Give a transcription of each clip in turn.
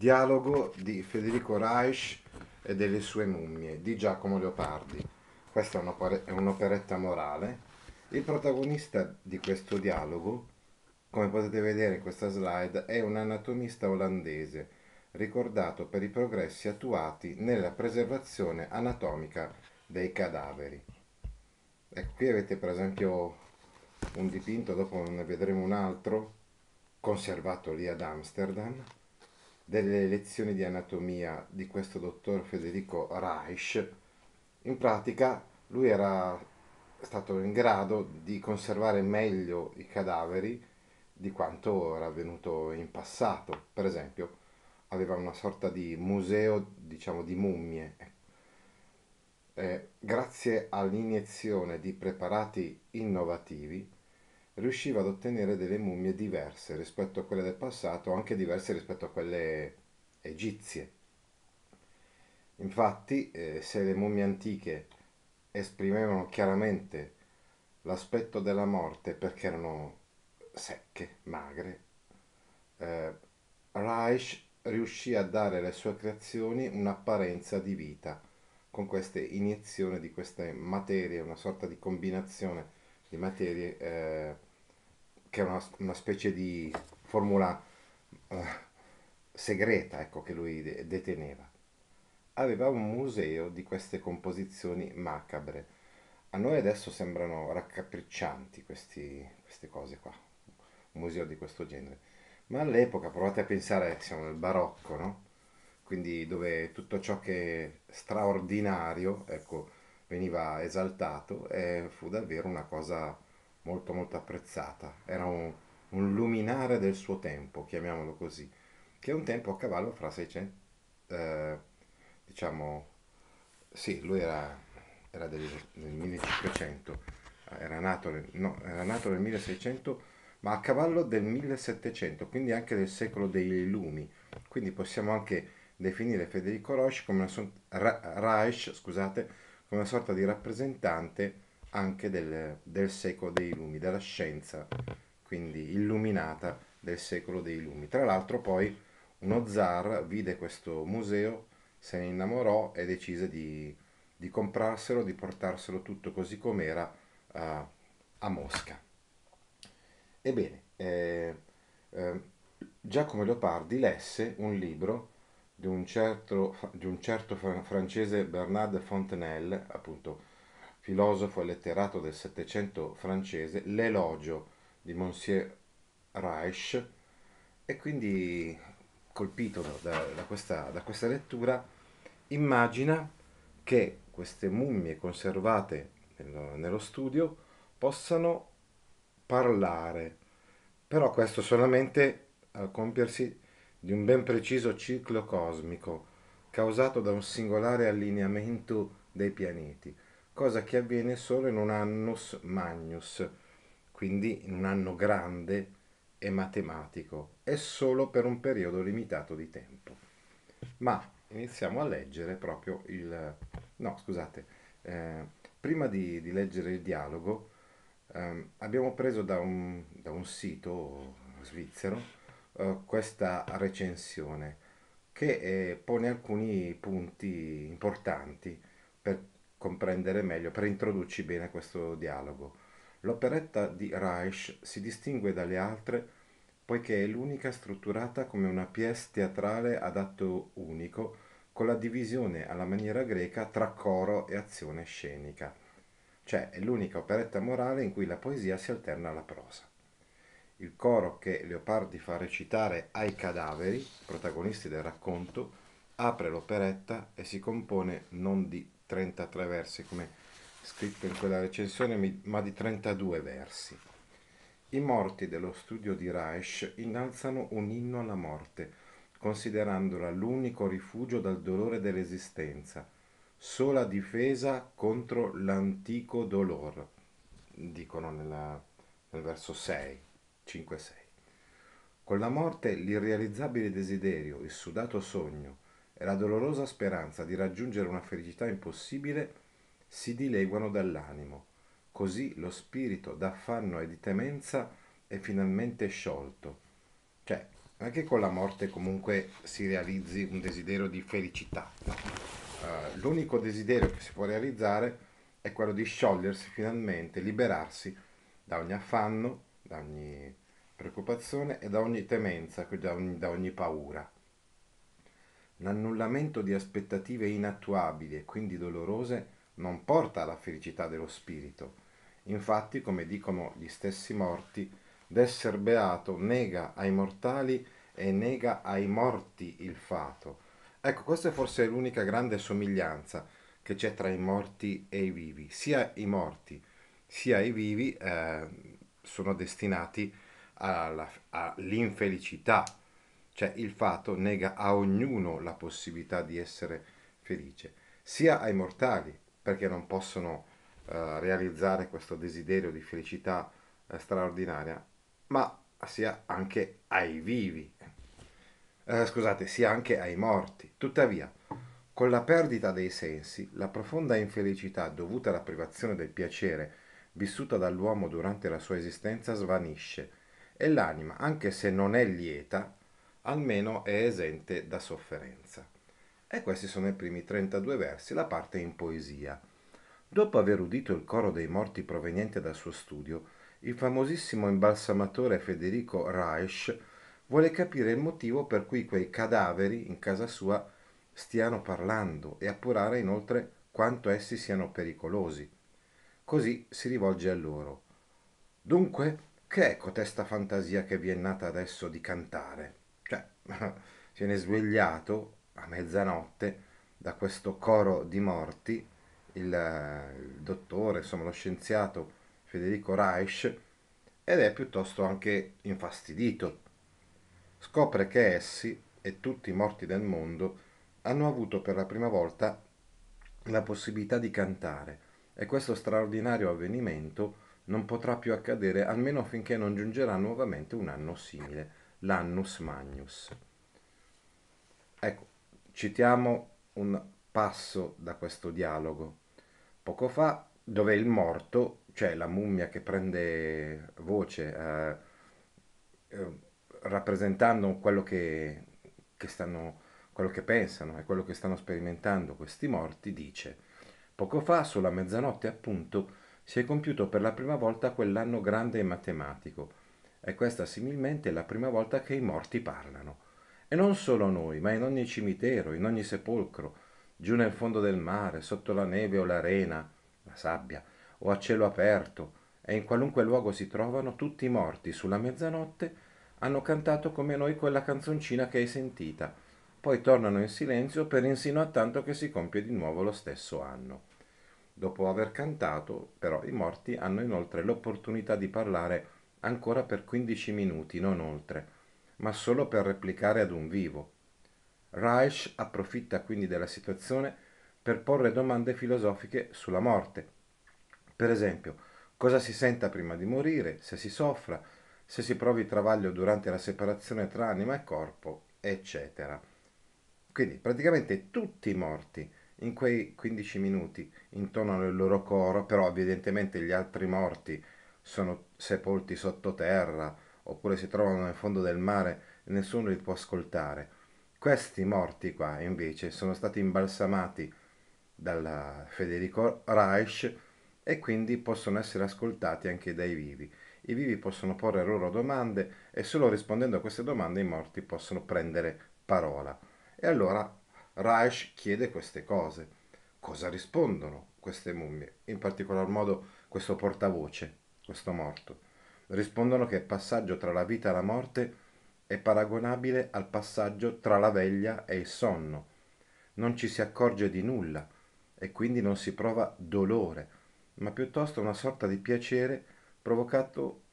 Dialogo di Federico Reich e delle sue mummie di Giacomo Leopardi. Questa è un'operetta morale. Il protagonista di questo dialogo, come potete vedere in questa slide, è un anatomista olandese, ricordato per i progressi attuati nella preservazione anatomica dei cadaveri. Ecco, qui avete per esempio un dipinto, dopo ne vedremo un altro, conservato lì ad Amsterdam, delle lezioni di anatomia di questo dottor Federico Reich, in pratica lui era stato in grado di conservare meglio i cadaveri di quanto era avvenuto in passato. Per esempio, aveva una sorta di museo, diciamo, di mummie. Eh, grazie all'iniezione di preparati innovativi, riusciva ad ottenere delle mummie diverse rispetto a quelle del passato, anche diverse rispetto a quelle egizie. Infatti, eh, se le mummie antiche esprimevano chiaramente l'aspetto della morte perché erano secche, magre, eh, Reich riuscì a dare alle sue creazioni un'apparenza di vita con queste iniezioni di queste materie, una sorta di combinazione di materie eh, che è una, una specie di formula uh, segreta ecco, che lui de- deteneva. Aveva un museo di queste composizioni macabre. A noi adesso sembrano raccapriccianti questi, queste cose qua, un museo di questo genere. Ma all'epoca, provate a pensare, siamo nel barocco, no? Quindi dove tutto ciò che è straordinario, ecco, veniva esaltato e eh, fu davvero una cosa molto molto apprezzata, era un, un luminare del suo tempo, chiamiamolo così, che un tempo a cavallo fra 600, eh, diciamo, sì, lui era, era del, del 1500, era nato, nel, no, era nato nel 1600, ma a cavallo del 1700, quindi anche del secolo dei lumi, quindi possiamo anche definire Federico Roche come una, sorta, Reich, scusate, come una sorta di rappresentante anche del, del secolo dei lumi, della scienza, quindi illuminata del secolo dei lumi. Tra l'altro poi uno zar vide questo museo, se ne innamorò e decise di, di comprarselo, di portarselo tutto così com'era uh, a Mosca. Ebbene, eh, eh, Giacomo Leopardi lesse un libro di un certo, di un certo francese Bernard Fontenelle, appunto filosofo e letterato del Settecento francese, l'elogio di Monsieur Reich e quindi colpito da, da, questa, da questa lettura immagina che queste mummie conservate nello, nello studio possano parlare, però questo solamente al compiersi di un ben preciso ciclo cosmico causato da un singolare allineamento dei pianeti cosa che avviene solo in un annus magnus, quindi in un anno grande e matematico, e solo per un periodo limitato di tempo. Ma iniziamo a leggere proprio il... no, scusate, eh, prima di, di, leggere il dialogo eh, abbiamo preso da un, da un sito svizzero eh, questa recensione che eh, pone alcuni punti importanti per comprendere meglio, per preintrodurci bene questo dialogo. L'operetta di Reich si distingue dalle altre poiché è l'unica strutturata come una pièce teatrale ad atto unico, con la divisione alla maniera greca tra coro e azione scenica, cioè è l'unica operetta morale in cui la poesia si alterna alla prosa. Il coro che Leopardi fa recitare ai cadaveri, protagonisti del racconto, apre l'operetta e si compone non di 33 versi come scritto in quella recensione, ma di 32 versi. I morti dello studio di Reich innalzano un inno alla morte, considerandola l'unico rifugio dal dolore dell'esistenza, sola difesa contro l'antico dolore, dicono nella, nel verso 6, 5-6. Con la morte l'irrealizzabile desiderio, il sudato sogno, e la dolorosa speranza di raggiungere una felicità impossibile si dileguano dall'animo. Così lo spirito d'affanno e di temenza è finalmente sciolto. Cioè, anche con la morte comunque si realizzi un desiderio di felicità. Uh, l'unico desiderio che si può realizzare è quello di sciogliersi finalmente, liberarsi da ogni affanno, da ogni preoccupazione e da ogni temenza, da ogni, da ogni paura l'annullamento di aspettative inattuabili e quindi dolorose non porta alla felicità dello spirito. Infatti, come dicono gli stessi morti, d'esser beato nega ai mortali e nega ai morti il fato. Ecco, questa è forse l'unica grande somiglianza che c'è tra i morti e i vivi. Sia i morti sia i vivi eh, sono destinati alla, all'infelicità cioè il fato nega a ognuno la possibilità di essere felice, sia ai mortali, perché non possono eh, realizzare questo desiderio di felicità eh, straordinaria, ma sia anche ai vivi, eh, scusate, sia anche ai morti. Tuttavia, con la perdita dei sensi, la profonda infelicità dovuta alla privazione del piacere vissuta dall'uomo durante la sua esistenza svanisce e l'anima, anche se non è lieta, almeno è esente da sofferenza. E questi sono i primi 32 versi, la parte in poesia. Dopo aver udito il coro dei morti proveniente dal suo studio, il famosissimo imbalsamatore Federico Reich vuole capire il motivo per cui quei cadaveri in casa sua stiano parlando e appurare inoltre quanto essi siano pericolosi. Così si rivolge a loro. Dunque, che è cotesta fantasia che vi è nata adesso di cantare? Cioè, si viene svegliato a mezzanotte da questo coro di morti, il, il dottore, insomma lo scienziato Federico Reich, ed è piuttosto anche infastidito. Scopre che essi e tutti i morti del mondo hanno avuto per la prima volta la possibilità di cantare e questo straordinario avvenimento non potrà più accadere almeno finché non giungerà nuovamente un anno simile l'annus magnus. Ecco, citiamo un passo da questo dialogo. Poco fa, dove il morto, cioè la mummia che prende voce, eh, eh, rappresentando quello che, che stanno, quello che pensano e quello che stanno sperimentando questi morti, dice, poco fa, sulla mezzanotte appunto, si è compiuto per la prima volta quell'anno grande e matematico, è questa similmente la prima volta che i morti parlano. E non solo noi, ma in ogni cimitero, in ogni sepolcro, giù nel fondo del mare, sotto la neve o l'arena, la sabbia, o a cielo aperto, e in qualunque luogo si trovano, tutti i morti sulla mezzanotte hanno cantato come noi quella canzoncina che hai sentita, poi tornano in silenzio per insino a tanto che si compie di nuovo lo stesso anno. Dopo aver cantato, però, i morti hanno inoltre l'opportunità di parlare ancora per 15 minuti, non oltre, ma solo per replicare ad un vivo. Reich approfitta quindi della situazione per porre domande filosofiche sulla morte. Per esempio, cosa si senta prima di morire, se si soffra, se si provi travaglio durante la separazione tra anima e corpo, eccetera. Quindi praticamente tutti i morti in quei 15 minuti intonano il loro coro, però evidentemente gli altri morti sono sepolti sottoterra oppure si trovano nel fondo del mare e nessuno li può ascoltare. Questi morti qua invece sono stati imbalsamati da Federico Reich e quindi possono essere ascoltati anche dai vivi. I vivi possono porre loro domande e solo rispondendo a queste domande i morti possono prendere parola. E allora Reich chiede queste cose. Cosa rispondono queste mummie? In particolar modo questo portavoce questo morto. Rispondono che il passaggio tra la vita e la morte è paragonabile al passaggio tra la veglia e il sonno. Non ci si accorge di nulla e quindi non si prova dolore, ma piuttosto una sorta di piacere provocato,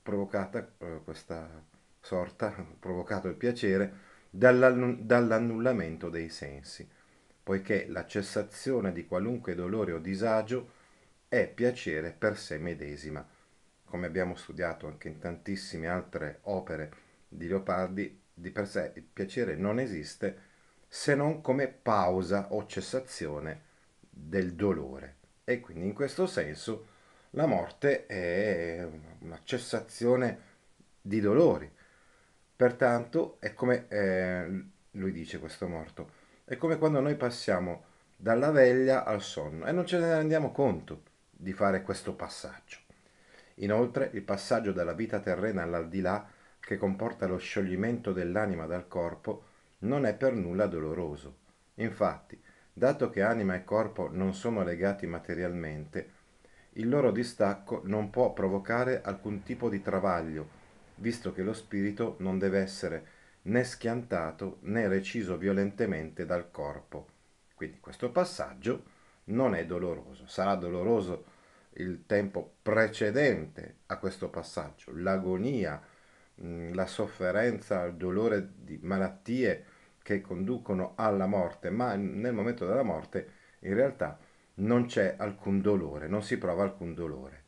provocata, eh, questa sorta, provocato il piacere dall'annullamento dei sensi, poiché la cessazione di qualunque dolore o disagio è piacere per sé medesima. Come abbiamo studiato anche in tantissime altre opere di Leopardi, di per sé il piacere non esiste se non come pausa o cessazione del dolore. E quindi in questo senso la morte è una cessazione di dolori. Pertanto è come, eh, lui dice questo morto, è come quando noi passiamo dalla veglia al sonno e non ce ne rendiamo conto di fare questo passaggio. Inoltre il passaggio dalla vita terrena all'aldilà, che comporta lo scioglimento dell'anima dal corpo, non è per nulla doloroso. Infatti, dato che anima e corpo non sono legati materialmente, il loro distacco non può provocare alcun tipo di travaglio, visto che lo spirito non deve essere né schiantato né reciso violentemente dal corpo. Quindi questo passaggio non è doloroso, sarà doloroso il tempo precedente a questo passaggio, l'agonia, mm, la sofferenza, il dolore di malattie che conducono alla morte, ma nel momento della morte in realtà non c'è alcun dolore, non si prova alcun dolore.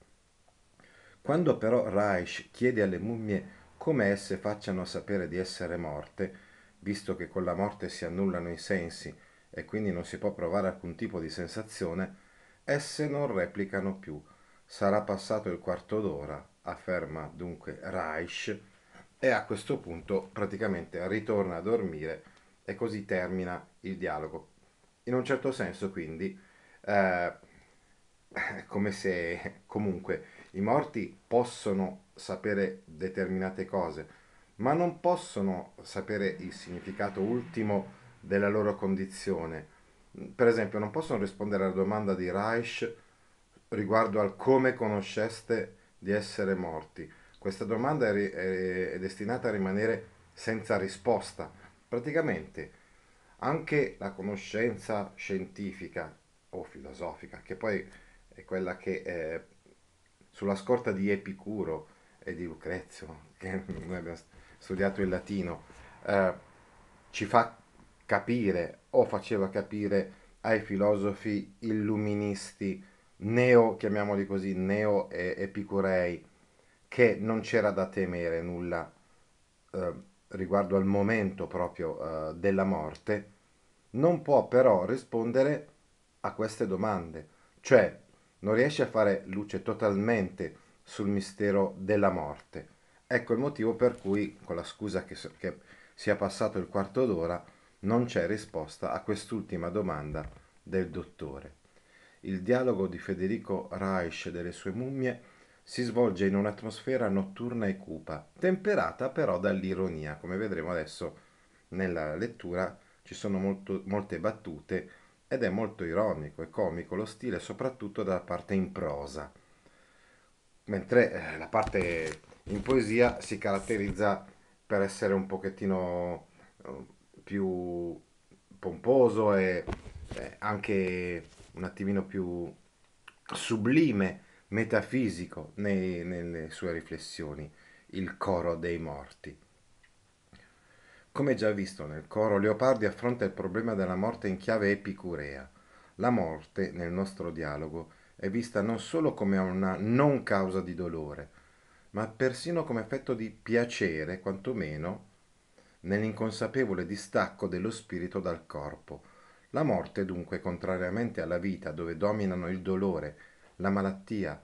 Quando però Reich chiede alle mummie come esse facciano sapere di essere morte, visto che con la morte si annullano i sensi e quindi non si può provare alcun tipo di sensazione, Esse non replicano più. Sarà passato il quarto d'ora, afferma dunque Reich, e a questo punto praticamente ritorna a dormire e così termina il dialogo. In un certo senso quindi, eh, come se comunque i morti possono sapere determinate cose, ma non possono sapere il significato ultimo della loro condizione per esempio, non possono rispondere alla domanda di Reich riguardo al come conosceste di essere morti. Questa domanda è, è, è destinata a rimanere senza risposta. Praticamente anche la conoscenza scientifica o filosofica, che poi è quella che è sulla scorta di Epicuro e di Lucrezio, che noi abbiamo studiato in latino, eh, ci fa capire o faceva capire ai filosofi illuministi neo, chiamiamoli così, neo epicurei, che non c'era da temere nulla eh, riguardo al momento proprio eh, della morte, non può però rispondere a queste domande, cioè non riesce a fare luce totalmente sul mistero della morte. Ecco il motivo per cui, con la scusa che, che sia passato il quarto d'ora, non c'è risposta a quest'ultima domanda del dottore. Il dialogo di Federico Reich e delle sue mummie si svolge in un'atmosfera notturna e cupa, temperata però dall'ironia, come vedremo adesso nella lettura ci sono molto, molte battute ed è molto ironico e comico lo stile soprattutto dalla parte in prosa, mentre eh, la parte in poesia si caratterizza per essere un pochettino eh, più pomposo e anche un attimino più sublime, metafisico nei, nelle sue riflessioni, il coro dei morti. Come già visto nel coro, Leopardi affronta il problema della morte in chiave epicurea. La morte, nel nostro dialogo, è vista non solo come una non causa di dolore, ma persino come effetto di piacere, quantomeno nell'inconsapevole distacco dello spirito dal corpo. La morte dunque, contrariamente alla vita dove dominano il dolore, la malattia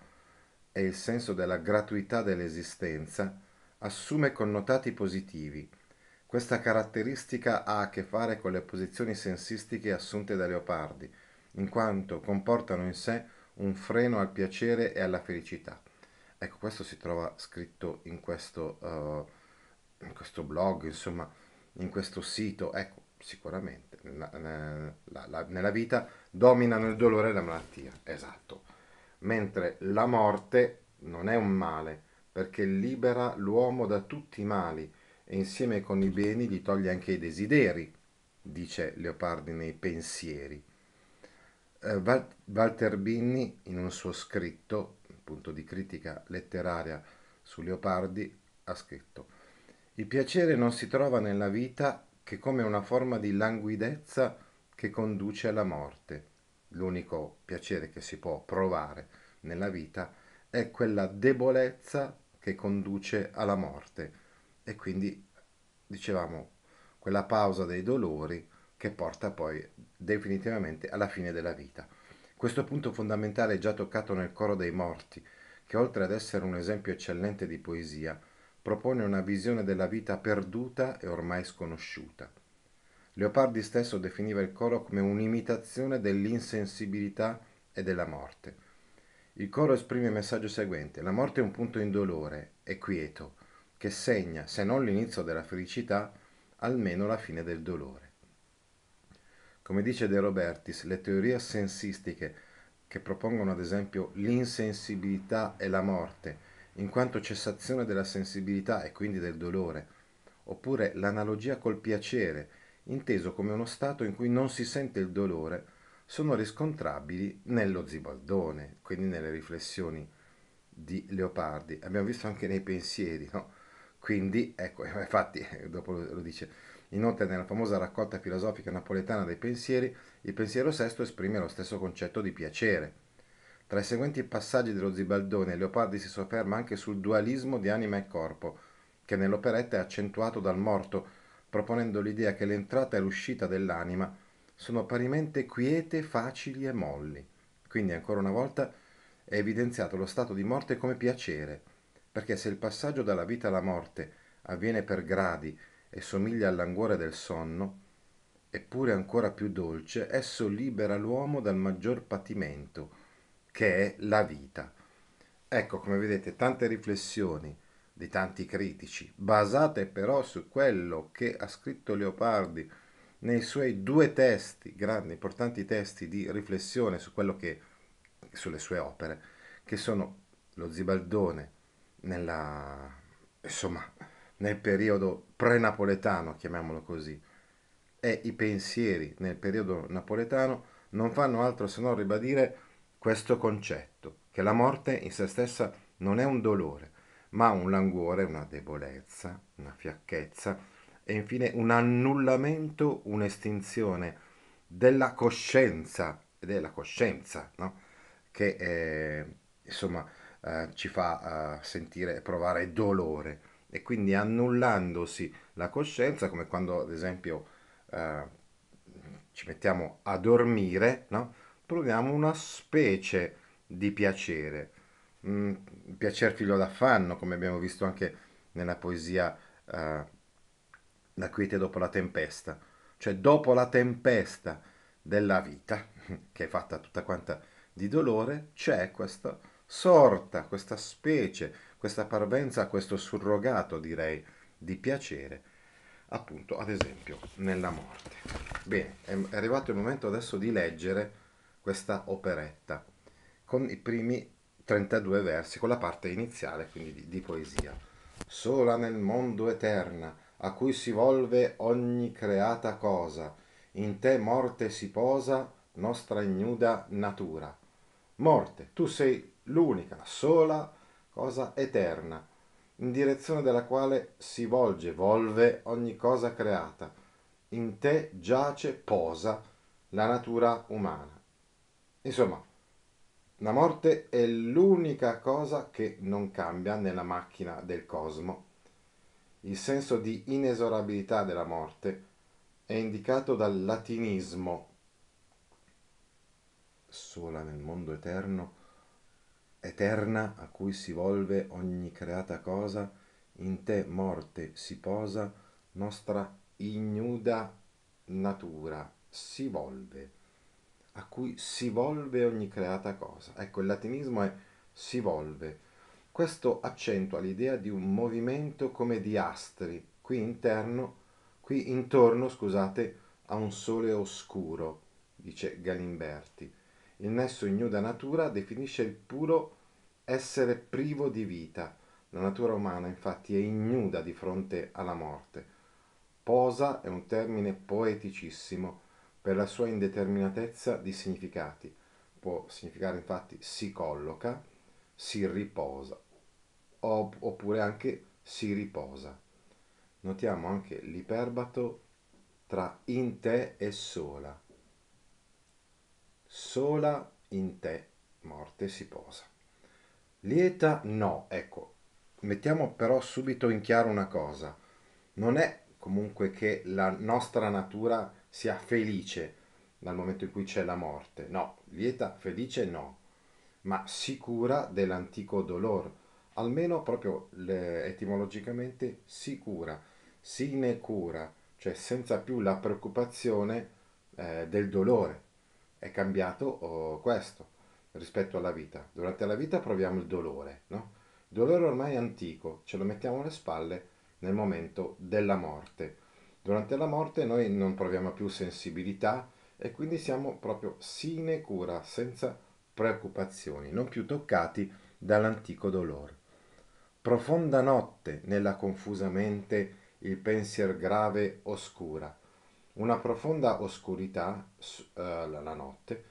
e il senso della gratuità dell'esistenza, assume connotati positivi. Questa caratteristica ha a che fare con le posizioni sensistiche assunte da Leopardi, in quanto comportano in sé un freno al piacere e alla felicità. Ecco, questo si trova scritto in questo... Uh, in questo blog, insomma, in questo sito, ecco, sicuramente la, la, la, nella vita dominano il dolore e la malattia, esatto, mentre la morte non è un male perché libera l'uomo da tutti i mali e insieme con i beni gli toglie anche i desideri, dice Leopardi nei pensieri. Eh, Walter Binni in un suo scritto, punto di critica letteraria su Leopardi, ha scritto il piacere non si trova nella vita che come una forma di languidezza che conduce alla morte. L'unico piacere che si può provare nella vita è quella debolezza che conduce alla morte e quindi dicevamo quella pausa dei dolori che porta poi definitivamente alla fine della vita. Questo punto fondamentale è già toccato nel coro dei morti, che oltre ad essere un esempio eccellente di poesia, propone una visione della vita perduta e ormai sconosciuta. Leopardi stesso definiva il coro come un'imitazione dell'insensibilità e della morte. Il coro esprime il messaggio seguente: la morte è un punto indolore e quieto che segna, se non l'inizio della felicità, almeno la fine del dolore. Come dice De Robertis, le teorie assensistiche che propongono ad esempio l'insensibilità e la morte in quanto cessazione della sensibilità e quindi del dolore, oppure l'analogia col piacere, inteso come uno stato in cui non si sente il dolore, sono riscontrabili nello zibaldone, quindi nelle riflessioni di Leopardi. Abbiamo visto anche nei pensieri, no? Quindi, ecco, infatti, dopo lo dice, Inoltre, nella famosa raccolta filosofica napoletana dei pensieri, il pensiero sesto esprime lo stesso concetto di piacere. Tra i seguenti passaggi dello Zibaldone, Leopardi si sofferma anche sul dualismo di anima e corpo, che nell'operetta è accentuato dal morto, proponendo l'idea che l'entrata e l'uscita dell'anima sono parimente quiete, facili e molli. Quindi ancora una volta è evidenziato lo stato di morte come piacere, perché se il passaggio dalla vita alla morte avviene per gradi e somiglia al languore del sonno, eppure ancora più dolce, esso libera l'uomo dal maggior patimento, che è la vita. Ecco, come vedete, tante riflessioni di tanti critici, basate però su quello che ha scritto Leopardi nei suoi due testi, grandi, importanti testi di riflessione su quello che, sulle sue opere, che sono lo Zibaldone nella, insomma, nel periodo pre-napoletano, chiamiamolo così, e i pensieri nel periodo napoletano non fanno altro se non ribadire questo concetto, che la morte in se stessa non è un dolore, ma un languore, una debolezza, una fiacchezza e infine un annullamento, un'estinzione della coscienza, ed è la coscienza no? che eh, insomma eh, ci fa eh, sentire e provare dolore e quindi annullandosi la coscienza, come quando ad esempio eh, ci mettiamo a dormire, no? proviamo una specie di piacere, mm, piacere figlio d'affanno, come abbiamo visto anche nella poesia eh, La quiete dopo la tempesta, cioè dopo la tempesta della vita, che è fatta tutta quanta di dolore, c'è questa sorta, questa specie, questa parvenza, questo surrogato, direi, di piacere, appunto, ad esempio, nella morte. Bene, è arrivato il momento adesso di leggere questa operetta con i primi 32 versi, con la parte iniziale quindi di, di poesia. Sola nel mondo eterna, a cui si volve ogni creata cosa, in te morte si posa nostra ignuda natura. Morte, tu sei l'unica, sola cosa eterna, in direzione della quale si volge, volve ogni cosa creata. In te giace, posa la natura umana. Insomma, la morte è l'unica cosa che non cambia nella macchina del cosmo. Il senso di inesorabilità della morte è indicato dal latinismo. Sola nel mondo eterno, eterna a cui si volve ogni creata cosa, in te morte si posa, nostra ignuda natura si volve a cui si volve ogni creata cosa. Ecco, il latinismo è si volve. Questo accentua l'idea di un movimento come di astri, qui interno, qui intorno, scusate, a un sole oscuro, dice Galimberti. Il nesso ignuda natura definisce il puro essere privo di vita. La natura umana infatti è ignuda di fronte alla morte. Posa è un termine poeticissimo per la sua indeterminatezza di significati. Può significare infatti si colloca, si riposa, oppure anche si riposa. Notiamo anche l'iperbato tra in te e sola. Sola in te, morte si posa. Lieta no, ecco, mettiamo però subito in chiaro una cosa. Non è comunque che la nostra natura sia felice dal momento in cui c'è la morte. No, lieta, felice no, ma sicura dell'antico dolore, almeno proprio etimologicamente sicura, sine cura, cioè senza più la preoccupazione eh, del dolore. È cambiato oh, questo rispetto alla vita. Durante la vita proviamo il dolore, no? Il dolore ormai è antico, ce lo mettiamo alle spalle nel momento della morte Durante la morte noi non proviamo più sensibilità e quindi siamo proprio sine cura, senza preoccupazioni, non più toccati dall'antico dolore. Profonda notte nella confusa mente il pensier grave oscura. Una profonda oscurità, eh, la notte,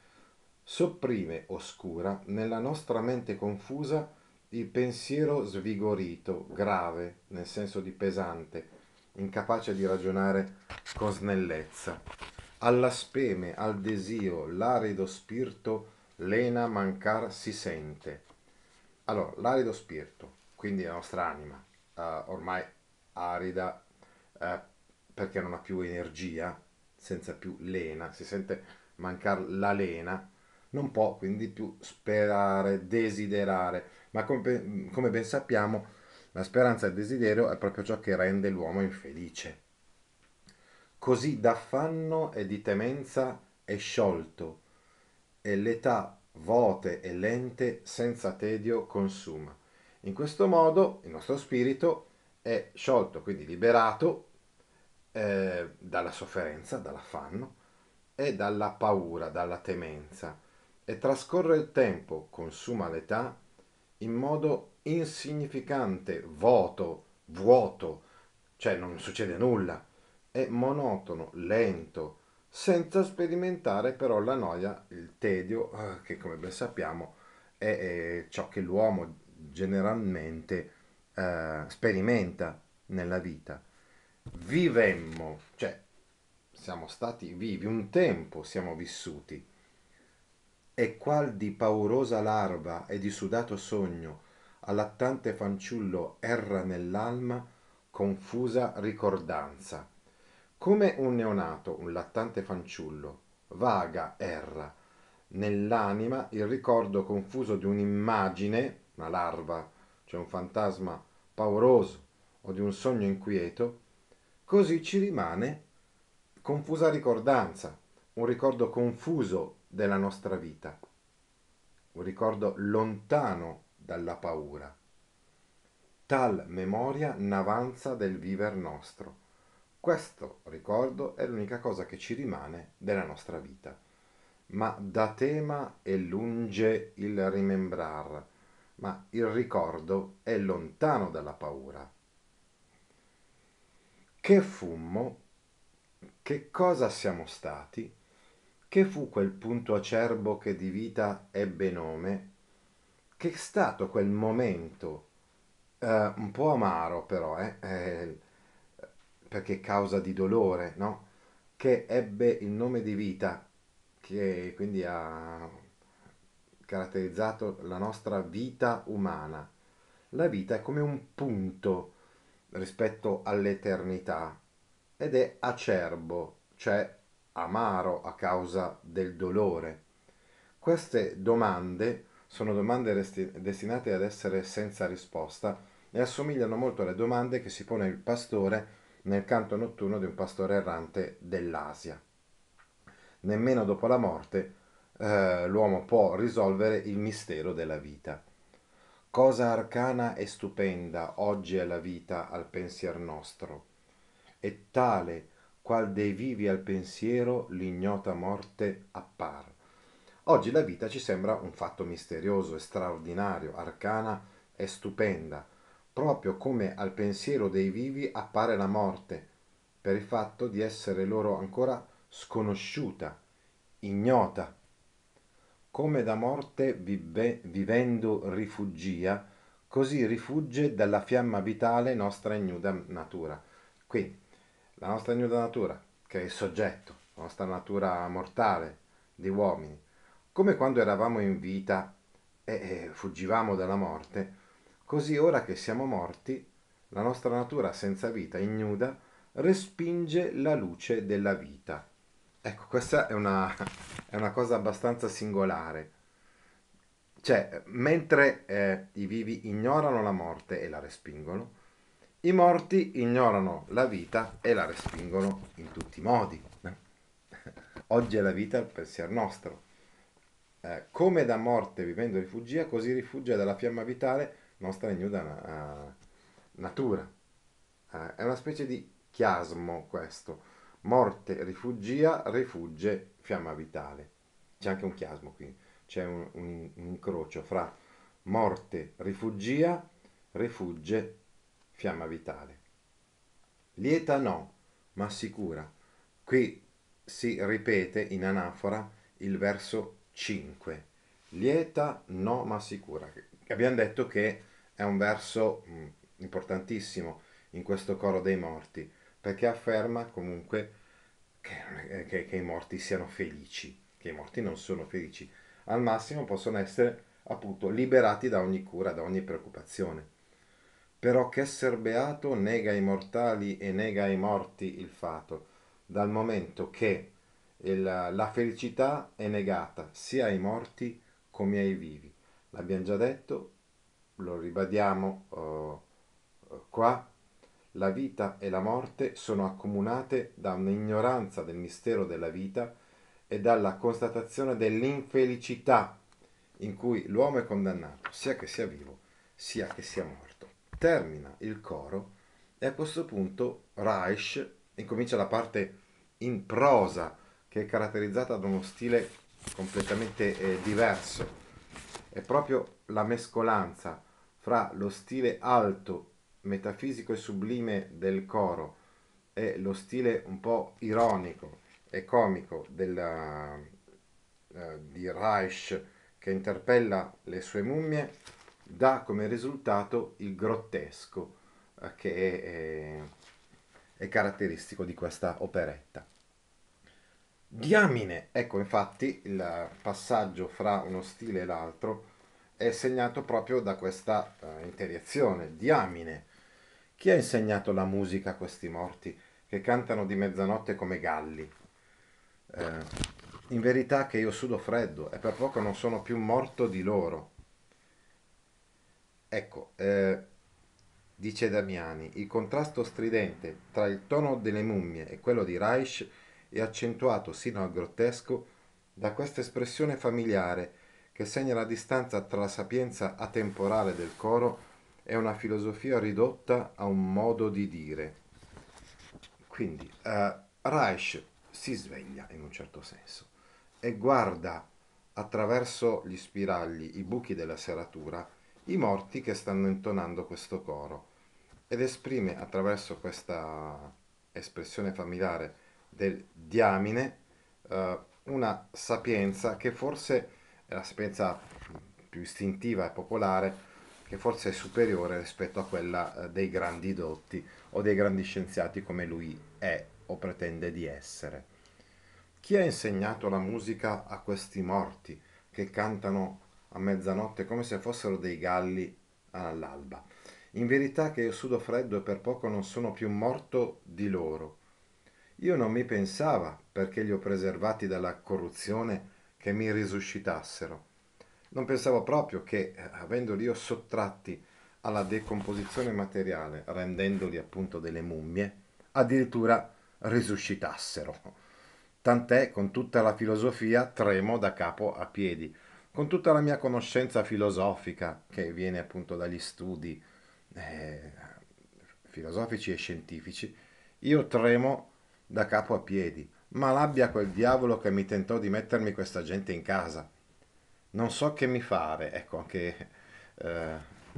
sopprime oscura nella nostra mente confusa il pensiero svigorito, grave, nel senso di pesante, incapace di ragionare con snellezza. Alla speme, al desio, l'arido spirito lena mancar si sente. Allora, l'arido spirito, quindi la nostra anima, eh, ormai arida eh, perché non ha più energia, senza più lena, si sente mancar la lena, non può quindi più sperare, desiderare, ma come, come ben sappiamo la speranza e il desiderio è proprio ciò che rende l'uomo infelice. Così d'affanno e di temenza è sciolto, e l'età vote e lente senza tedio consuma. In questo modo il nostro spirito è sciolto, quindi liberato eh, dalla sofferenza, dall'affanno e dalla paura, dalla temenza e trascorre il tempo, consuma l'età in modo insignificante, vuoto, vuoto, cioè non succede nulla, è monotono, lento, senza sperimentare però la noia, il tedio, eh, che come ben sappiamo è, è ciò che l'uomo generalmente eh, sperimenta nella vita. Vivemmo, cioè siamo stati vivi, un tempo siamo vissuti e qual di paurosa larva e di sudato sogno al lattante fanciullo erra nell'alma confusa ricordanza come un neonato un lattante fanciullo vaga erra nell'anima il ricordo confuso di un'immagine una larva cioè un fantasma pauroso o di un sogno inquieto così ci rimane confusa ricordanza un ricordo confuso della nostra vita, un ricordo lontano dalla paura. Tal memoria n'avanza del viver nostro. Questo ricordo è l'unica cosa che ci rimane della nostra vita. Ma da tema è lunge il rimembrar, ma il ricordo è lontano dalla paura. Che fummo? Che cosa siamo stati? che fu quel punto acerbo che di vita ebbe nome, che è stato quel momento, eh, un po' amaro però, eh, eh, perché causa di dolore, no? che ebbe il nome di vita, che quindi ha caratterizzato la nostra vita umana. La vita è come un punto rispetto all'eternità ed è acerbo, cioè amaro a causa del dolore? Queste domande sono domande destinate ad essere senza risposta e assomigliano molto alle domande che si pone il pastore nel canto notturno di un pastore errante dell'Asia. Nemmeno dopo la morte eh, l'uomo può risolvere il mistero della vita. Cosa arcana e stupenda oggi è la vita al pensier nostro, e tale qual dei vivi al pensiero l'ignota morte appar. Oggi la vita ci sembra un fatto misterioso, straordinario, arcana e stupenda, proprio come al pensiero dei vivi appare la morte, per il fatto di essere loro ancora sconosciuta, ignota. Come da morte vive, vivendo rifugia, così rifugge dalla fiamma vitale nostra ignuda natura. Quindi la nostra ignuda natura, che è il soggetto, la nostra natura mortale di uomini, come quando eravamo in vita e fuggivamo dalla morte, così ora che siamo morti, la nostra natura senza vita, ignuda, respinge la luce della vita. Ecco, questa è una, è una cosa abbastanza singolare. Cioè, mentre eh, i vivi ignorano la morte e la respingono, i morti ignorano la vita e la respingono in tutti i modi. Oggi è la vita il pensiero nostro. Eh, come da morte vivendo rifugia, così rifugia dalla fiamma vitale nostra ignuda uh, natura. Uh, è una specie di chiasmo questo. Morte rifugia, rifugge fiamma vitale. C'è anche un chiasmo qui, c'è un, un, un incrocio fra morte rifugia, rifugge fiamma vitale. Lieta no, ma sicura. Qui si ripete in anafora il verso 5. Lieta no, ma sicura. Abbiamo detto che è un verso mm, importantissimo in questo coro dei morti, perché afferma comunque che, eh, che, che i morti siano felici, che i morti non sono felici, al massimo possono essere appunto liberati da ogni cura, da ogni preoccupazione però che ch'esser beato nega ai mortali e nega ai morti il fato, dal momento che la felicità è negata sia ai morti come ai vivi. L'abbiamo già detto, lo ribadiamo eh, qua, la vita e la morte sono accomunate da un'ignoranza del mistero della vita e dalla constatazione dell'infelicità in cui l'uomo è condannato, sia che sia vivo, sia che sia morto termina il coro e a questo punto Reich incomincia la parte in prosa che è caratterizzata da uno stile completamente eh, diverso. È proprio la mescolanza fra lo stile alto, metafisico e sublime del coro e lo stile un po' ironico e comico della, eh, di Reich che interpella le sue mummie dà come risultato il grottesco eh, che è, è, caratteristico di questa operetta. Diamine, ecco infatti il passaggio fra uno stile e l'altro è segnato proprio da questa eh, interiezione, diamine. Chi ha insegnato la musica a questi morti che cantano di mezzanotte come galli? Eh, in verità che io sudo freddo e per poco non sono più morto di loro. Ecco, eh, dice Damiani, il contrasto stridente tra il tono delle mummie e quello di Reich è accentuato sino al grottesco da questa espressione familiare che segna la distanza tra la sapienza atemporale del coro e una filosofia ridotta a un modo di dire. Quindi eh, Reich si sveglia in un certo senso e guarda attraverso gli spiragli, i buchi della serratura, i morti che stanno intonando questo coro ed esprime attraverso questa espressione familiare del diamine eh, una sapienza che forse è la sapienza più istintiva e popolare che forse è superiore rispetto a quella eh, dei grandi dotti o dei grandi scienziati come lui è o pretende di essere. Chi ha insegnato la musica a questi morti che cantano a mezzanotte come se fossero dei galli all'alba. In verità che io sudo freddo e per poco non sono più morto di loro. Io non mi pensava, perché li ho preservati dalla corruzione, che mi risuscitassero. Non pensavo proprio che, eh, avendoli io sottratti alla decomposizione materiale, rendendoli appunto delle mummie, addirittura risuscitassero. Tant'è con tutta la filosofia tremo da capo a piedi con tutta la mia conoscenza filosofica che viene appunto dagli studi eh, filosofici e scientifici, io tremo da capo a piedi, ma l'abbia quel diavolo che mi tentò di mettermi questa gente in casa. Non so che mi fare, ecco anche eh,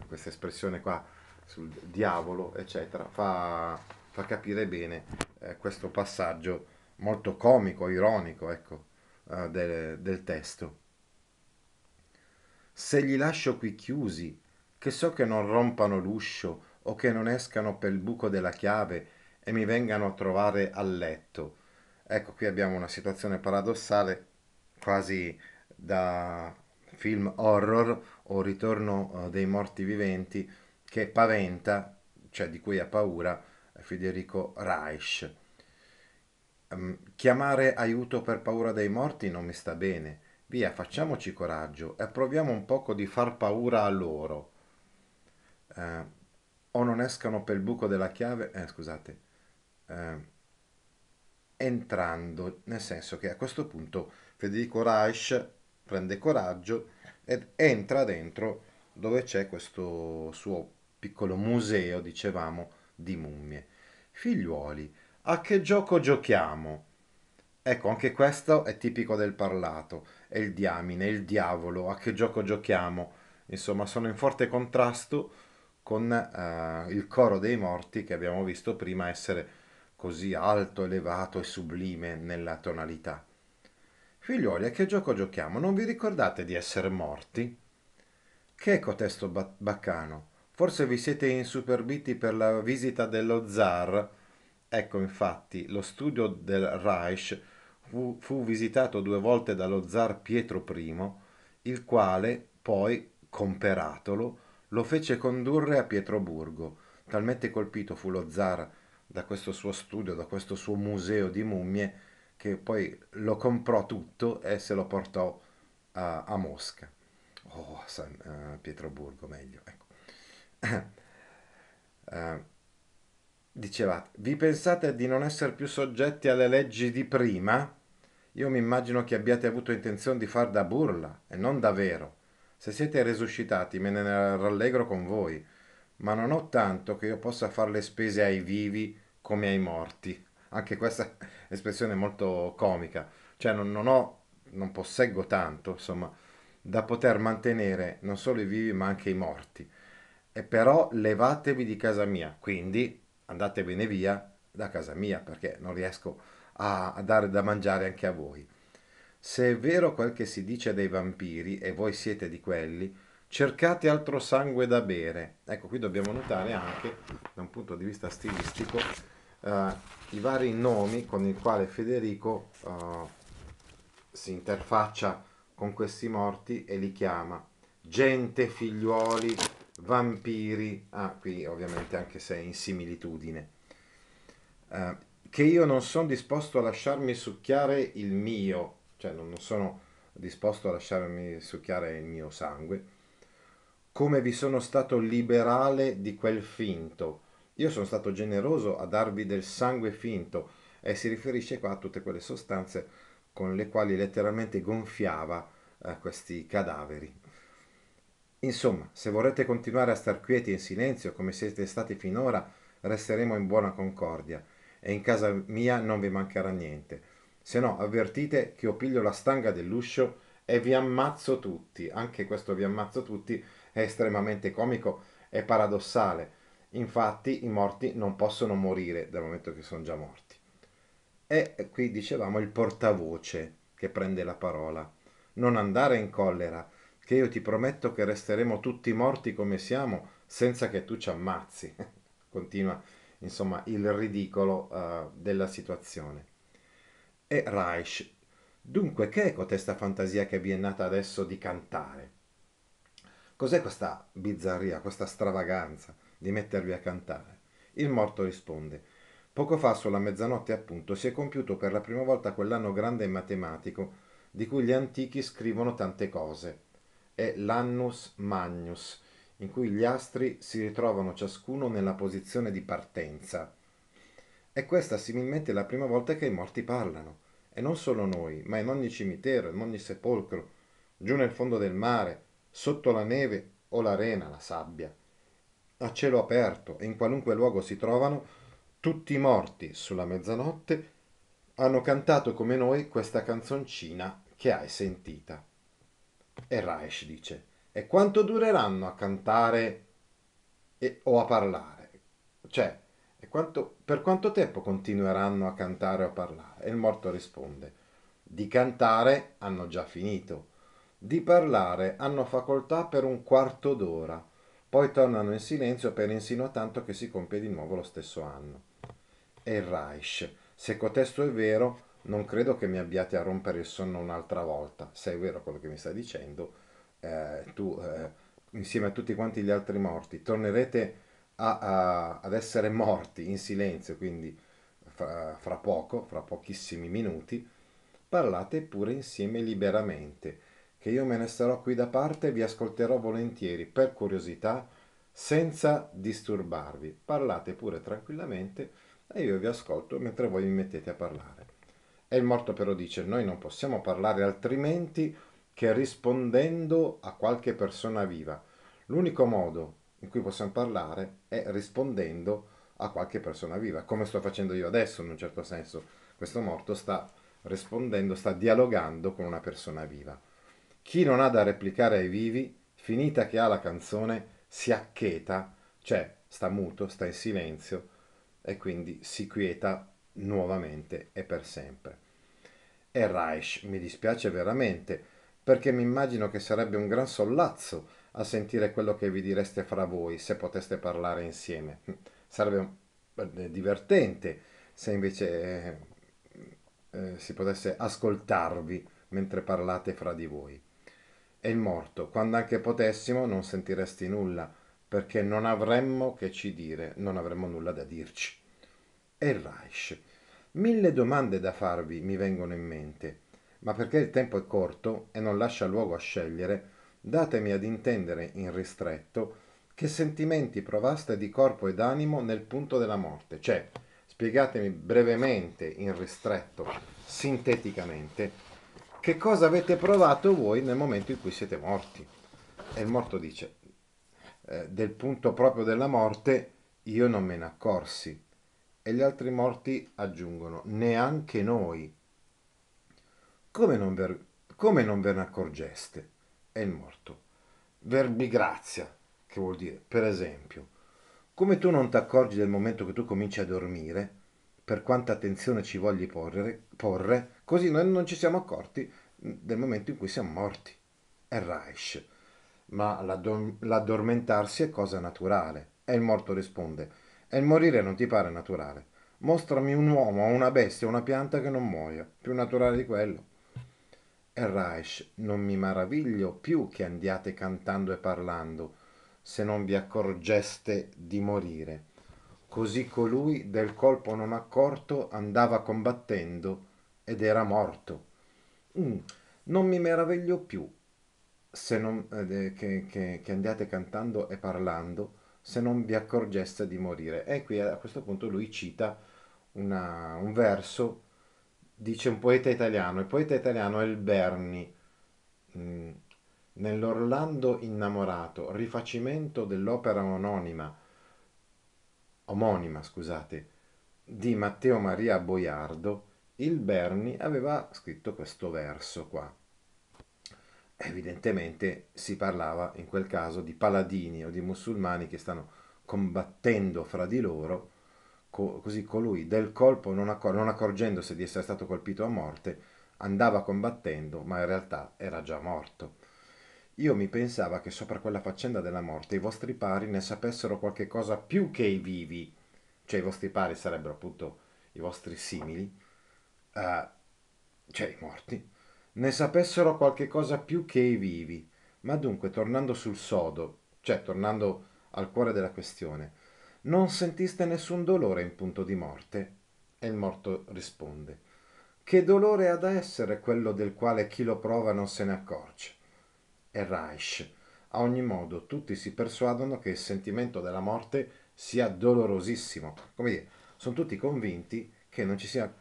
questa espressione qua sul diavolo, eccetera, fa, fa capire bene eh, questo passaggio molto comico, ironico, ecco, eh, del, del testo se li lascio qui chiusi che so che non rompano l'uscio o che non escano pel buco della chiave e mi vengano a trovare a letto. Ecco, qui abbiamo una situazione paradossale quasi da film horror o ritorno eh, dei morti viventi che paventa, cioè di cui ha paura, Federico Reich. Ehm, chiamare aiuto per paura dei morti non mi sta bene Via, facciamoci coraggio e proviamo un poco di far paura a loro. Eh, o non escano per il buco della chiave, eh, scusate, eh, entrando, nel senso che a questo punto Federico Reich prende coraggio ed entra dentro dove c'è questo suo piccolo museo, dicevamo, di mummie. Figliuoli, a che gioco giochiamo? Ecco, anche questo è tipico del parlato, è il diamine, il diavolo, a che gioco giochiamo? Insomma, sono in forte contrasto con eh, il coro dei morti che abbiamo visto prima essere così alto, elevato e sublime nella tonalità. Figlioli, a che gioco giochiamo? Non vi ricordate di essere morti? Che è cotesto ecco, baccano? Forse vi siete insuperbiti per la visita dello zar? Ecco, infatti, lo studio del Reich fu, fu visitato due volte dallo zar Pietro I, il quale poi, comperatolo, lo fece condurre a Pietroburgo. Talmente colpito fu lo zar da questo suo studio, da questo suo museo di mummie, che poi lo comprò tutto e se lo portò a, a Mosca. Oh, a San, a eh, Pietroburgo meglio. Ecco. uh, diceva, vi pensate di non essere più soggetti alle leggi di prima? Io mi immagino che abbiate avuto intenzione di far da burla e non da vero. Se siete resuscitati me ne rallegro con voi, ma non ho tanto che io possa far le spese ai vivi come ai morti. Anche questa espressione è molto comica, cioè non, non, ho, non posseggo tanto, insomma, da poter mantenere non solo i vivi ma anche i morti. E però levatevi di casa mia, quindi andatevene via da casa mia perché non riesco a a, dare da mangiare anche a voi. Se è vero quel che si dice dei vampiri, e voi siete di quelli, cercate altro sangue da bere. Ecco, qui dobbiamo notare anche, da un punto di vista stilistico, eh, i vari nomi con i quali Federico eh, si interfaccia con questi morti e li chiama gente, figliuoli, vampiri, ah qui ovviamente anche se in similitudine. Eh, che io non sono disposto a lasciarmi succhiare il mio, cioè non sono disposto a lasciarmi succhiare il mio sangue, come vi sono stato liberale di quel finto. Io sono stato generoso a darvi del sangue finto e si riferisce qua a tutte quelle sostanze con le quali letteralmente gonfiava eh, questi cadaveri. Insomma, se vorrete continuare a star quieti in silenzio come siete stati finora, resteremo in buona concordia e in casa mia non vi mancherà niente. Se no, avvertite che io piglio la stanga dell'uscio e vi ammazzo tutti. Anche questo vi ammazzo tutti è estremamente comico e paradossale. Infatti i morti non possono morire dal momento che sono già morti. E qui dicevamo il portavoce che prende la parola. Non andare in collera, che io ti prometto che resteremo tutti morti come siamo senza che tu ci ammazzi. Continua insomma il ridicolo uh, della situazione. E Reich, dunque che è cotesta fantasia che vi è nata adesso di cantare? Cos'è questa bizzarria, questa stravaganza di mettervi a cantare? Il morto risponde, poco fa sulla mezzanotte appunto si è compiuto per la prima volta quell'anno grande e matematico di cui gli antichi scrivono tante cose. È l'annus magnus, in cui gli astri si ritrovano ciascuno nella posizione di partenza. E questa similmente è la prima volta che i morti parlano, e non solo noi, ma in ogni cimitero, in ogni sepolcro, giù nel fondo del mare, sotto la neve o l'arena, la sabbia. A cielo aperto e in qualunque luogo si trovano, tutti i morti sulla mezzanotte hanno cantato come noi questa canzoncina che hai sentita. E Raesh dice e quanto dureranno a cantare e, o a parlare? Cioè, quanto, per quanto tempo continueranno a cantare o a parlare? E il morto risponde, di cantare hanno già finito, di parlare hanno facoltà per un quarto d'ora, poi tornano in silenzio per insino a tanto che si compie di nuovo lo stesso anno. E il Reich, se cotesto è vero, non credo che mi abbiate a rompere il sonno un'altra volta, se è vero quello che mi stai dicendo, eh, tu eh, insieme a tutti quanti gli altri morti tornerete a, a, ad essere morti in silenzio, quindi fra, fra poco, fra pochissimi minuti, parlate pure insieme liberamente, che io me ne starò qui da parte e vi ascolterò volentieri, per curiosità, senza disturbarvi. Parlate pure tranquillamente e io vi ascolto mentre voi mi mettete a parlare. E il morto però dice, noi non possiamo parlare altrimenti che rispondendo a qualche persona viva. L'unico modo in cui possiamo parlare è rispondendo a qualche persona viva, come sto facendo io adesso in un certo senso. Questo morto sta rispondendo, sta dialogando con una persona viva. Chi non ha da replicare ai vivi, finita che ha la canzone, si accheta, cioè sta muto, sta in silenzio e quindi si quieta nuovamente e per sempre. E Reich, mi dispiace veramente, perché mi immagino che sarebbe un gran sollazzo a sentire quello che vi direste fra voi se poteste parlare insieme. Sarebbe eh, divertente se invece eh, eh, si potesse ascoltarvi mentre parlate fra di voi. E il morto, quando anche potessimo, non sentiresti nulla, perché non avremmo che ci dire, non avremmo nulla da dirci. E il Reich. Mille domande da farvi mi vengono in mente ma perché il tempo è corto e non lascia luogo a scegliere, datemi ad intendere in ristretto che sentimenti provaste di corpo ed animo nel punto della morte. Cioè, spiegatemi brevemente, in ristretto, sinteticamente, che cosa avete provato voi nel momento in cui siete morti. E il morto dice, eh, del punto proprio della morte io non me ne accorsi. E gli altri morti aggiungono, neanche noi come non, ver, come non ve ne accorgeste? È il morto. Verbigrazia, che vuol dire, per esempio, come tu non ti accorgi del momento che tu cominci a dormire, per quanta attenzione ci vogli porre, porre così noi non ci siamo accorti del momento in cui siamo morti. È Reich. Ma l'addormentarsi è cosa naturale. E il morto risponde, e il morire non ti pare naturale. Mostrami un uomo, una bestia, una pianta che non muoia, più naturale di quello erraisce non mi maraviglio più che andiate cantando e parlando se non vi accorgeste di morire così colui del colpo non accorto andava combattendo ed era morto mm, non mi meraviglio più se non, eh, che, che, che, andiate cantando e parlando se non vi accorgeste di morire e qui a questo punto lui cita una, un verso dice un poeta italiano, il poeta italiano è il Berni, mm. nell'Orlando innamorato, rifacimento dell'opera anonima, omonima, scusate, di Matteo Maria Boiardo, il Berni aveva scritto questo verso qua. Evidentemente si parlava in quel caso di paladini o di musulmani che stanno combattendo fra di loro Co- così colui del colpo, non, accor- non accorgendosi di essere stato colpito a morte, andava combattendo, ma in realtà era già morto. Io mi pensava che sopra quella faccenda della morte i vostri pari ne sapessero qualche cosa più che i vivi, cioè i vostri pari sarebbero appunto i vostri simili, uh, cioè i morti, ne sapessero qualche cosa più che i vivi. Ma dunque, tornando sul sodo, cioè tornando al cuore della questione, non sentiste nessun dolore in punto di morte? E il morto risponde, che dolore ha da essere quello del quale chi lo prova non se ne accorge? E Reich, a ogni modo, tutti si persuadono che il sentimento della morte sia dolorosissimo. Come dire, sono tutti convinti che non ci sia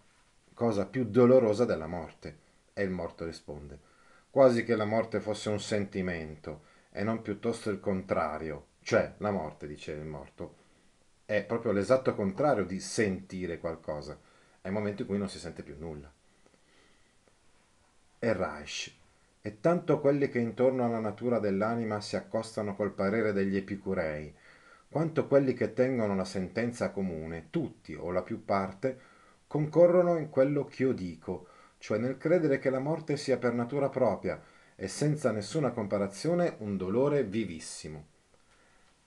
cosa più dolorosa della morte. E il morto risponde, quasi che la morte fosse un sentimento e non piuttosto il contrario. Cioè, la morte, dice il morto, è proprio l'esatto contrario di sentire qualcosa, è il momento in cui non si sente più nulla. E Reich. E tanto quelli che intorno alla natura dell'anima si accostano col parere degli epicurei, quanto quelli che tengono la sentenza comune, tutti o la più parte, concorrono in quello che io dico, cioè nel credere che la morte sia per natura propria e senza nessuna comparazione un dolore vivissimo.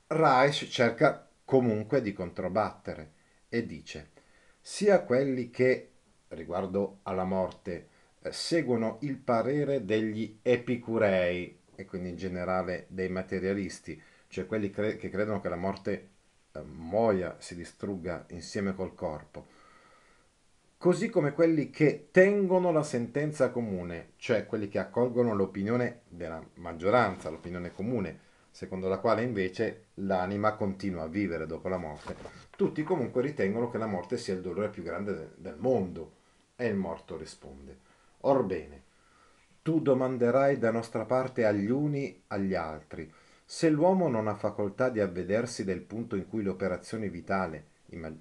Reich cerca comunque di controbattere e dice sia quelli che riguardo alla morte eh, seguono il parere degli epicurei e quindi in generale dei materialisti, cioè quelli cre che credono che la morte eh, muoia, si distrugga insieme col corpo, così come quelli che tengono la sentenza comune, cioè quelli che accolgono l'opinione della maggioranza, l'opinione comune, secondo la quale invece l'anima continua a vivere dopo la morte. Tutti comunque ritengono che la morte sia il dolore più grande del mondo e il morto risponde, Orbene, tu domanderai da nostra parte agli uni agli altri, se l'uomo non ha facoltà di avvedersi del punto in cui le operazioni vitale,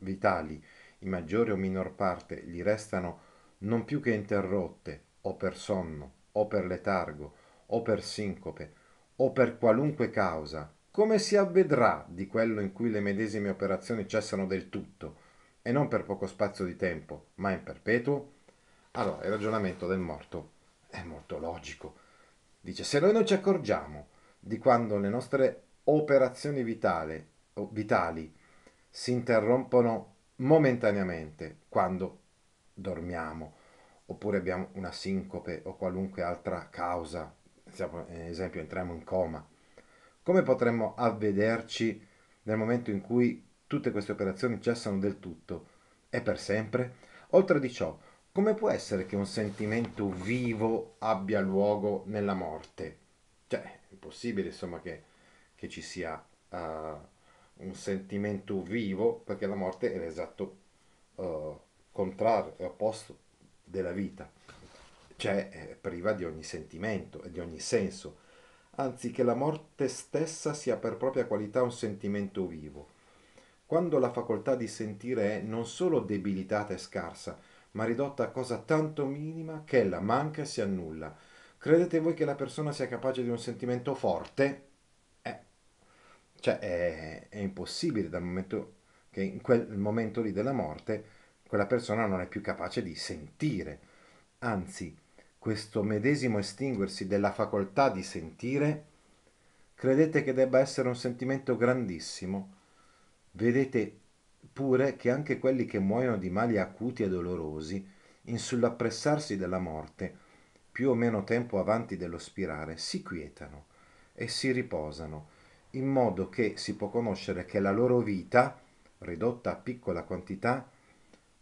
vitali, in maggiore o minor parte, gli restano non più che interrotte, o per sonno, o per letargo, o per sincope, o per qualunque causa, come si avvedrà di quello in cui le medesime operazioni cessano del tutto, e non per poco spazio di tempo, ma in perpetuo? Allora, il ragionamento del morto è molto logico. Dice, se noi non ci accorgiamo di quando le nostre operazioni vitale, vitali si interrompono momentaneamente, quando dormiamo, oppure abbiamo una sincope o qualunque altra causa ad esempio entriamo in coma, come potremmo avvederci nel momento in cui tutte queste operazioni cessano del tutto e per sempre? Oltre di ciò, come può essere che un sentimento vivo abbia luogo nella morte? Cioè, è impossibile insomma che, che ci sia uh, un sentimento vivo perché la morte è l'esatto uh, contrario e opposto della vita cioè è eh, priva di ogni sentimento e di ogni senso, anzi che la morte stessa sia per propria qualità un sentimento vivo. Quando la facoltà di sentire è non solo debilitata e scarsa, ma ridotta a cosa tanto minima che la manca e si annulla. Credete voi che la persona sia capace di un sentimento forte? Eh, cioè è, è impossibile dal momento che in quel momento lì della morte quella persona non è più capace di sentire. Anzi, questo medesimo estinguersi della facoltà di sentire, credete che debba essere un sentimento grandissimo, vedete pure che anche quelli che muoiono di mali acuti e dolorosi, in sull'appressarsi della morte, più o meno tempo avanti dello spirare, si quietano e si riposano, in modo che si può conoscere che la loro vita, ridotta a piccola quantità,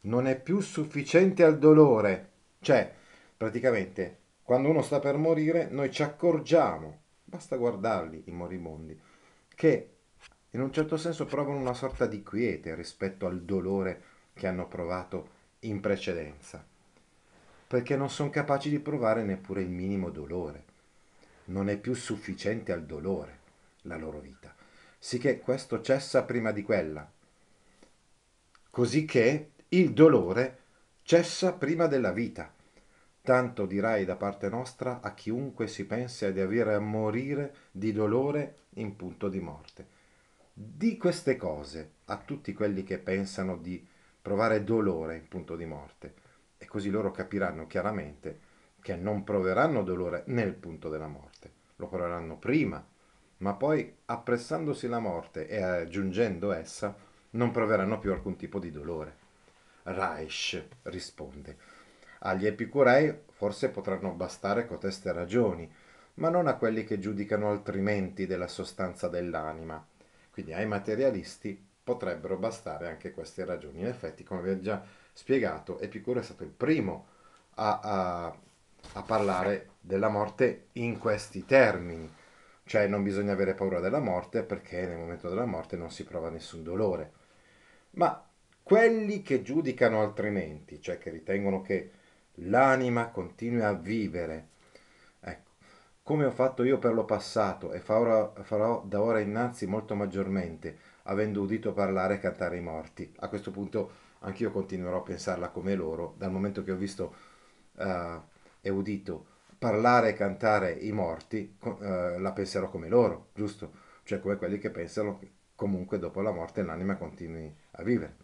non è più sufficiente al dolore, cioè praticamente quando uno sta per morire noi ci accorgiamo, basta guardarli i moribondi, che in un certo senso provano una sorta di quiete rispetto al dolore che hanno provato in precedenza, perché non sono capaci di provare neppure il minimo dolore, non è più sufficiente al dolore la loro vita, sicché questo cessa prima di quella, così che il dolore cessa prima della vita tanto dirai da parte nostra a chiunque si pensi di avere a morire di dolore in punto di morte. Di queste cose a tutti quelli che pensano di provare dolore in punto di morte, e così loro capiranno chiaramente che non proveranno dolore nel punto della morte, lo proveranno prima, ma poi appressandosi la morte e aggiungendo essa, non proveranno più alcun tipo di dolore. Reich risponde, agli epicurei forse potranno bastare coteste ragioni, ma non a quelli che giudicano altrimenti della sostanza dell'anima. Quindi ai materialisti potrebbero bastare anche queste ragioni. In effetti, come vi ho già spiegato, Epicuro è stato il primo a, a, a parlare della morte in questi termini, cioè non bisogna avere paura della morte perché nel momento della morte non si prova nessun dolore. Ma quelli che giudicano altrimenti, cioè che ritengono che l'anima continui a vivere. Ecco, come ho fatto io per lo passato e farò, farò da ora innanzi molto maggiormente, avendo udito parlare e cantare i morti. A questo punto anch'io continuerò a pensarla come loro, dal momento che ho visto uh, e udito parlare e cantare i morti, uh, la penserò come loro, giusto? Cioè come quelli che pensano che comunque dopo la morte l'anima continui a vivere.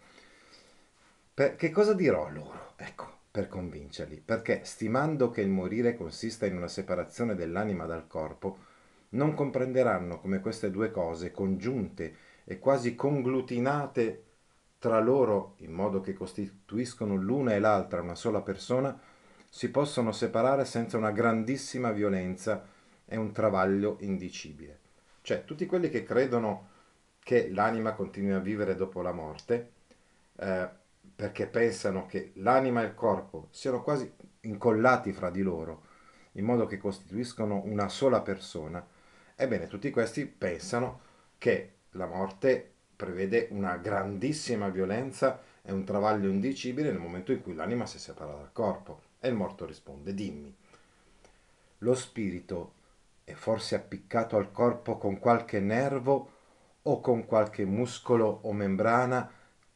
Per, che cosa dirò a loro? Ecco, per convincerli, perché stimando che il morire consista in una separazione dell'anima dal corpo, non comprenderanno come queste due cose congiunte e quasi conglutinate tra loro, in modo che costituiscono l'una e l'altra una sola persona, si possono separare senza una grandissima violenza e un travaglio indicibile. Cioè, tutti quelli che credono che l'anima continui a vivere dopo la morte, eh, perché pensano che l'anima e il corpo siano quasi incollati fra di loro, in modo che costituiscono una sola persona, ebbene tutti questi pensano che la morte prevede una grandissima violenza e un travaglio indicibile nel momento in cui l'anima si separa dal corpo. E il morto risponde, dimmi, lo spirito è forse appiccato al corpo con qualche nervo o con qualche muscolo o membrana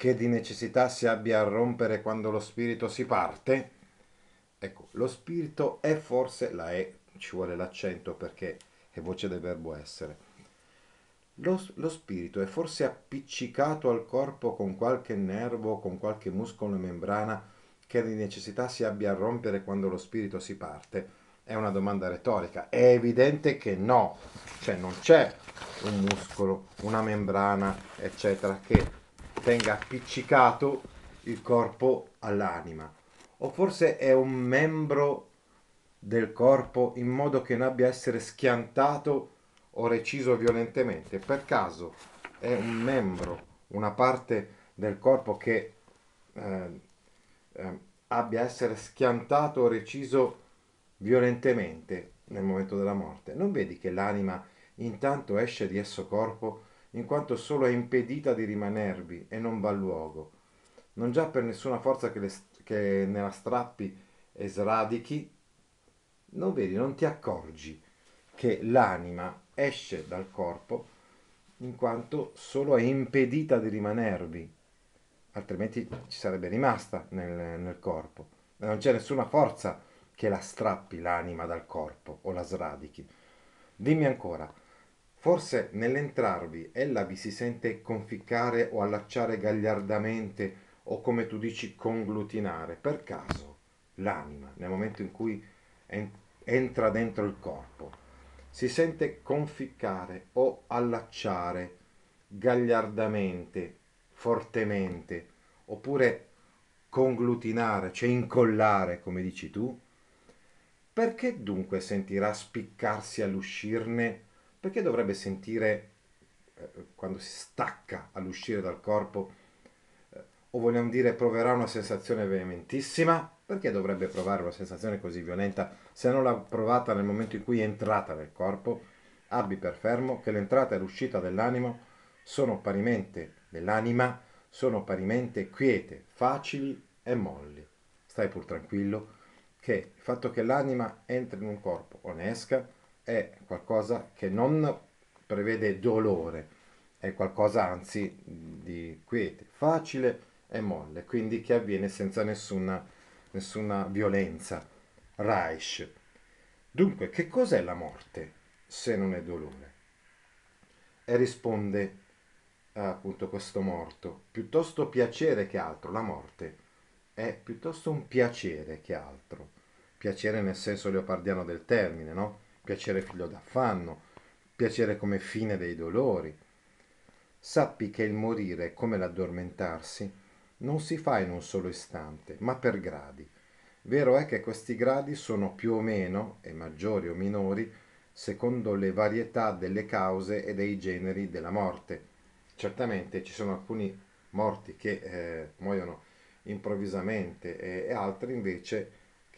che di necessità si abbia a rompere quando lo spirito si parte? Ecco, lo spirito è forse la E, ci vuole l'accento perché è voce del verbo essere. Lo, lo, spirito è forse appiccicato al corpo con qualche nervo, con qualche muscolo e membrana che di necessità si abbia a rompere quando lo spirito si parte? È una domanda retorica. È evidente che no, cioè non c'è un muscolo, una membrana, eccetera, che tenga appiccicato il corpo all'anima o forse è un membro del corpo in modo che non abbia a essere schiantato o reciso violentemente per caso è un membro una parte del corpo che eh, eh, abbia a essere schiantato o reciso violentemente nel momento della morte non vedi che l'anima intanto esce di esso corpo in quanto solo è impedita di rimanervi e non va a luogo, non già per nessuna forza che, le, che ne strappi e sradichi, non vedi, non ti accorgi che l'anima esce dal corpo in quanto solo è impedita di rimanervi, altrimenti ci sarebbe rimasta nel, nel corpo. Non c'è nessuna forza che la strappi l'anima dal corpo o la sradichi. Dimmi ancora, Forse nell'entrarvi ella vi si sente conficcare o allacciare gagliardamente o come tu dici conglutinare, per caso, l'anima, nel momento in cui entra dentro il corpo, si sente conficcare o allacciare gagliardamente, fortemente, oppure conglutinare, cioè incollare, come dici tu? Perché dunque sentirà spiccarsi all'uscirne? perché dovrebbe sentire eh, quando si stacca all'uscire dal corpo, eh, o vogliamo dire proverà una sensazione veementissima? Perché dovrebbe provare una sensazione così violenta se non l'ha provata nel momento in cui è entrata nel corpo? Abbi per fermo che l'entrata e l'uscita dell'animo sono parimente, dell'anima, sono parimente quiete, facili e molli. Stai pur tranquillo che il fatto che l'anima entri in un corpo o ne esca è qualcosa che non prevede dolore, è qualcosa anzi di quiete, facile e molle, quindi che avviene senza nessuna, nessuna violenza. Reich. Dunque, che cos'è la morte se non è dolore? E risponde eh, appunto questo morto, piuttosto piacere che altro, la morte è piuttosto un piacere che altro, piacere nel senso leopardiano del termine, no? piacere figlio d'affanno, piacere come fine dei dolori. Sappi che il morire, come l'addormentarsi, non si fa in un solo istante, ma per gradi. Vero è che questi gradi sono più o meno, e maggiori o minori, secondo le varietà delle cause e dei generi della morte. Certamente ci sono alcuni morti che eh, muoiono improvvisamente e, e altri invece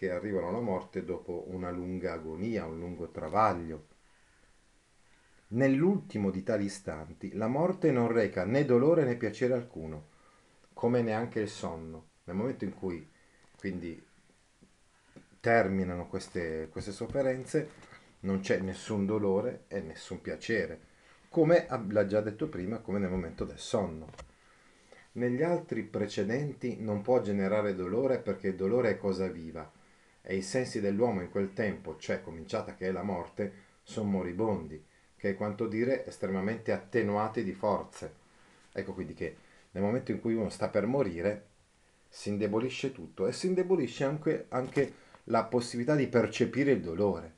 che arrivano alla morte dopo una lunga agonia, un lungo travaglio. Nell'ultimo di tali istanti la morte non reca né dolore né piacere alcuno, come neanche il sonno. Nel momento in cui quindi terminano queste, queste sofferenze non c'è nessun dolore e nessun piacere, come l'ha già detto prima, come nel momento del sonno. Negli altri precedenti non può generare dolore perché il dolore è cosa viva e i sensi dell'uomo in quel tempo, cioè cominciata che è la morte, sono moribondi, che è quanto dire estremamente attenuati di forze. Ecco quindi che nel momento in cui uno sta per morire, si indebolisce tutto e si indebolisce anche, anche la possibilità di percepire il dolore.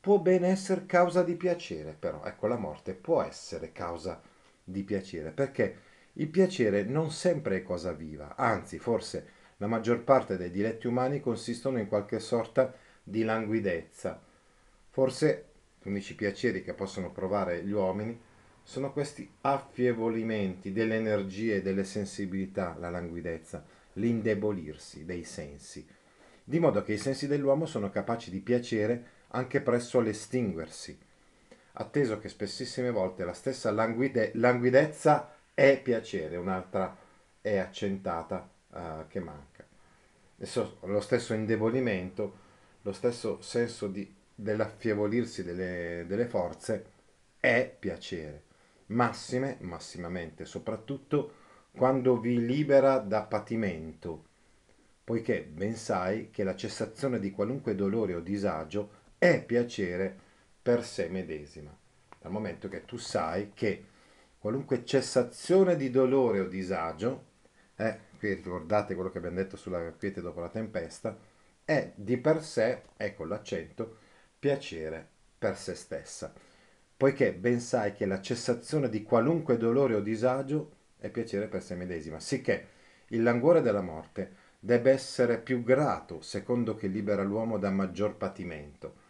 Può ben essere causa di piacere, però ecco la morte può essere causa di piacere, perché il piacere non sempre è cosa viva, anzi forse la maggior parte dei diletti umani consistono in qualche sorta di languidezza. Forse gli unici piaceri che possono provare gli uomini sono questi affievolimenti delle energie, delle sensibilità, la languidezza, l'indebolirsi dei sensi, di modo che i sensi dell'uomo sono capaci di piacere anche presso l'estinguersi, atteso che spessissime volte la stessa languide- languidezza è piacere, un'altra è accentata uh, che manca lo stesso indebolimento, lo stesso senso di, dell'affievolirsi delle, delle forze è piacere, massime, massimamente, soprattutto quando vi libera da patimento, poiché ben sai che la cessazione di qualunque dolore o disagio è piacere per sé medesima, dal momento che tu sai che qualunque cessazione di dolore o disagio eh, qui ricordate quello che abbiamo detto sulla quiete dopo la tempesta, è di per sé, ecco l'accento, piacere per se stessa, poiché ben sai che la cessazione di qualunque dolore o disagio è piacere per se medesima, sicché il languore della morte debba essere più grato secondo che libera l'uomo da maggior patimento.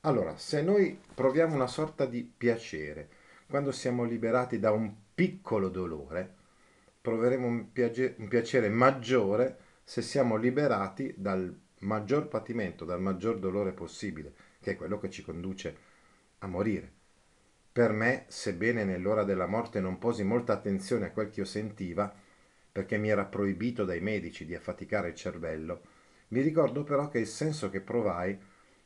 Allora, se noi proviamo una sorta di piacere quando siamo liberati da un piccolo dolore, proveremo un, piace, un piacere maggiore se siamo liberati dal maggior patimento, dal maggior dolore possibile, che è quello che ci conduce a morire. Per me, sebbene nell'ora della morte non posi molta attenzione a quel che io sentiva, perché mi era proibito dai medici di affaticare il cervello, mi ricordo però che il senso che provai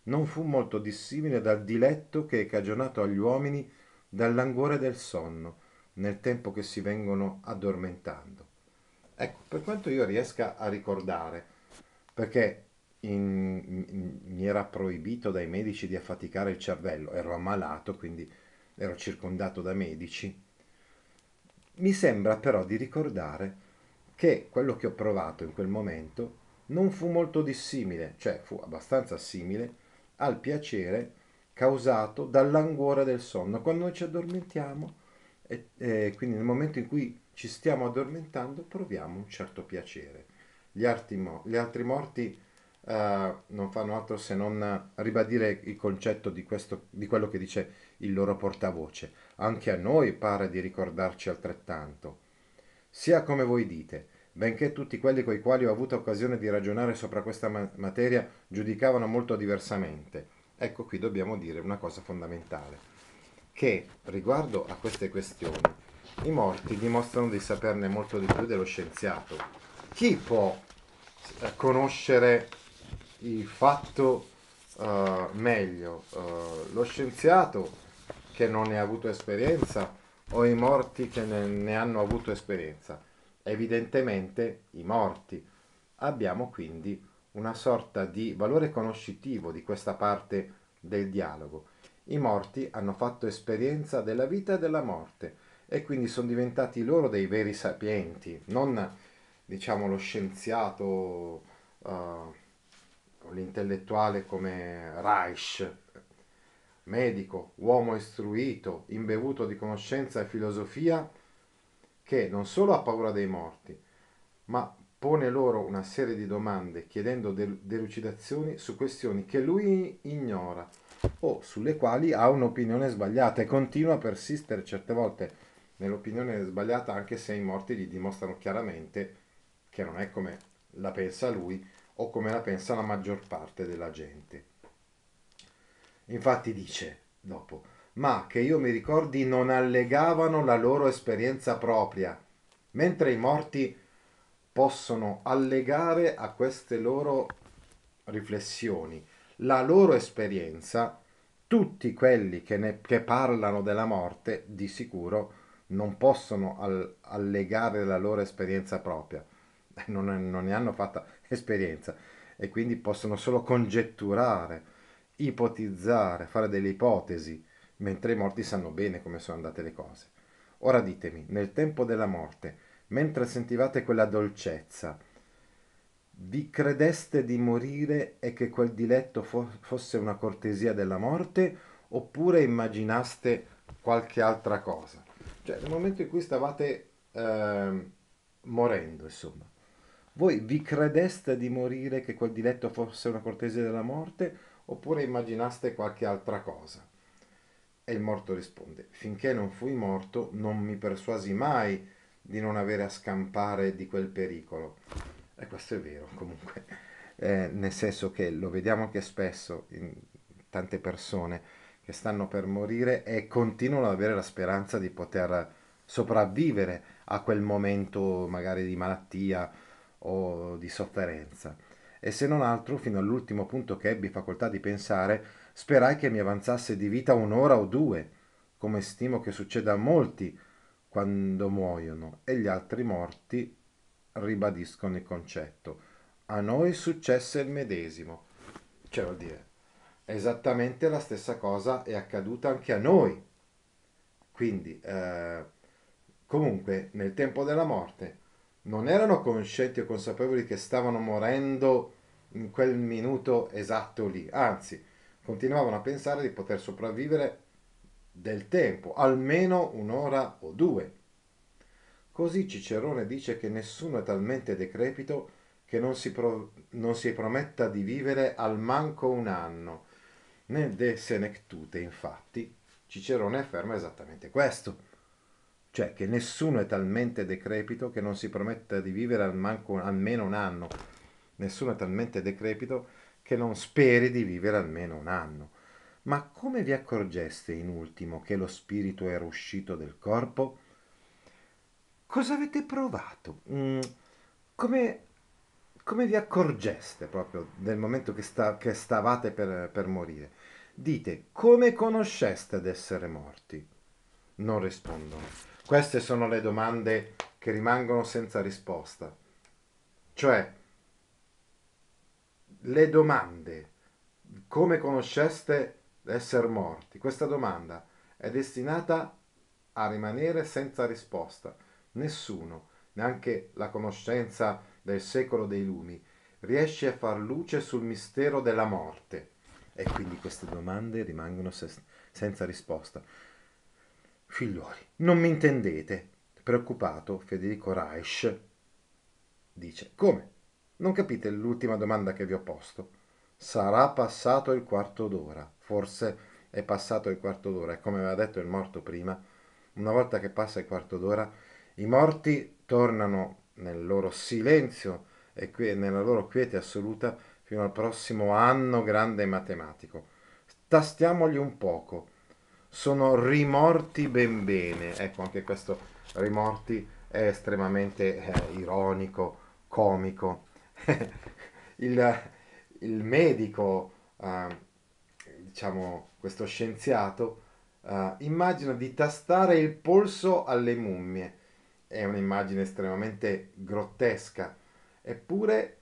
non fu molto dissimile dal diletto che è cagionato agli uomini dal languore del sonno, nel tempo che si vengono addormentando. Ecco, per quanto io riesca a ricordare, perché in, in, mi era proibito dai medici di affaticare il cervello, ero ammalato, quindi ero circondato da medici, mi sembra però di ricordare che quello che ho provato in quel momento non fu molto dissimile, cioè fu abbastanza simile al piacere causato dall'anguore del sonno. Quando noi ci addormentiamo, e, e quindi nel momento in cui ci stiamo addormentando proviamo un certo piacere. Gli, artimo, gli altri morti uh, non fanno altro se non ribadire il concetto di, questo, di quello che dice il loro portavoce. Anche a noi pare di ricordarci altrettanto. Sia come voi dite, benché tutti quelli con i quali ho avuto occasione di ragionare sopra questa ma- materia giudicavano molto diversamente. Ecco qui dobbiamo dire una cosa fondamentale che riguardo a queste questioni i morti dimostrano di saperne molto di più dello scienziato. Chi può eh, conoscere il fatto uh, meglio? Uh, lo scienziato che non ne ha avuto esperienza o i morti che ne, ne hanno avuto esperienza? Evidentemente i morti. Abbiamo quindi una sorta di valore conoscitivo di questa parte del dialogo i morti hanno fatto esperienza della vita e della morte e quindi sono diventati loro dei veri sapienti, non diciamo lo scienziato o eh, l'intellettuale come Reich, medico, uomo istruito, imbevuto di conoscenza e filosofia, che non solo ha paura dei morti, ma pone loro una serie di domande chiedendo delucidazioni su questioni che lui ignora o sulle quali ha un'opinione sbagliata e continua a persistere certe volte nell'opinione sbagliata anche se i morti gli dimostrano chiaramente che non è come la pensa lui o come la pensa la maggior parte della gente. Infatti dice dopo, ma che io mi ricordi non allegavano la loro esperienza propria, mentre i morti possono allegare a queste loro riflessioni la loro esperienza, tutti quelli che, ne, che parlano della morte di sicuro non possono al, allegare la loro esperienza propria, eh, non, non ne hanno fatta esperienza e quindi possono solo congetturare, ipotizzare, fare delle ipotesi, mentre i morti sanno bene come sono andate le cose. Ora ditemi, nel tempo della morte, mentre sentivate quella dolcezza, vi credeste di morire e che quel diletto fo- fosse una cortesia della morte oppure immaginaste qualche altra cosa? Cioè, nel momento in cui stavate eh, morendo, insomma, voi vi credeste di morire che quel diletto fosse una cortesia della morte oppure immaginaste qualche altra cosa? E il morto risponde, finché non fui morto non mi persuasi mai di non avere a scampare di quel pericolo e questo è vero comunque, eh, nel senso che lo vediamo anche spesso in tante persone che stanno per morire e continuano ad avere la speranza di poter sopravvivere a quel momento magari di malattia o di sofferenza. E se non altro, fino all'ultimo punto che ebbi facoltà di pensare, sperai che mi avanzasse di vita un'ora o due, come stimo che succeda a molti quando muoiono, e gli altri morti ribadiscono il concetto. A noi successe il medesimo. Cioè vuol dire, esattamente la stessa cosa è accaduta anche a noi. Quindi, eh, comunque, nel tempo della morte non erano conscienti o consapevoli che stavano morendo in quel minuto esatto lì, anzi, continuavano a pensare di poter sopravvivere del tempo, almeno un'ora o due. Così Cicerone dice che nessuno è talmente decrepito che non si, pro, non si prometta di vivere al manco un anno. Nel De Senectute, infatti, Cicerone afferma esattamente questo, cioè che nessuno è talmente decrepito che non si prometta di vivere al manco, almeno un anno. Nessuno è talmente decrepito che non speri di vivere almeno un anno. Ma come vi accorgeste in ultimo che lo spirito era uscito del corpo? cosa avete provato? Mm, come, come, vi accorgeste proprio del momento che, sta, che stavate per, per, morire? Dite, come conosceste ad essere morti? Non rispondono. Queste sono le domande che rimangono senza risposta. Cioè, le domande, come conosceste essere morti? Questa domanda è destinata a rimanere senza risposta Nessuno, neanche la conoscenza del secolo dei lumi, riesce a far luce sul mistero della morte. E quindi queste domande rimangono se- senza risposta. Figliuoli, non mi intendete? Preoccupato, Federico Reich dice: Come? Non capite l'ultima domanda che vi ho posto? Sarà passato il quarto d'ora. Forse è passato il quarto d'ora e come aveva detto il morto prima, una volta che passa il quarto d'ora i morti tornano nel loro silenzio e nella loro quiete assoluta fino al prossimo anno grande matematico. Tastiamogli un poco. Sono rimorti ben bene. Ecco, anche questo rimorti è estremamente eh, ironico, comico. il, il, medico, eh, diciamo, questo scienziato, eh, immagina di tastare il polso alle mummie è un'immagine estremamente grottesca, eppure